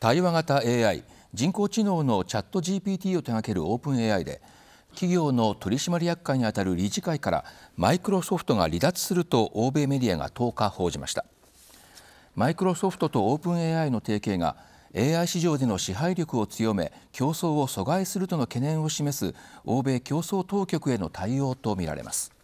対話型 AI 人工知能のチャット GPT を手掛けるオープン AI で企業の取締役会にあたる理事会からマイクロソフトが離脱すると欧米メディアが10日報じましたマイクロソフトとオープン AI の提携が AI 市場での支配力を強め競争を阻害するとの懸念を示す欧米競争当局への対応とみられます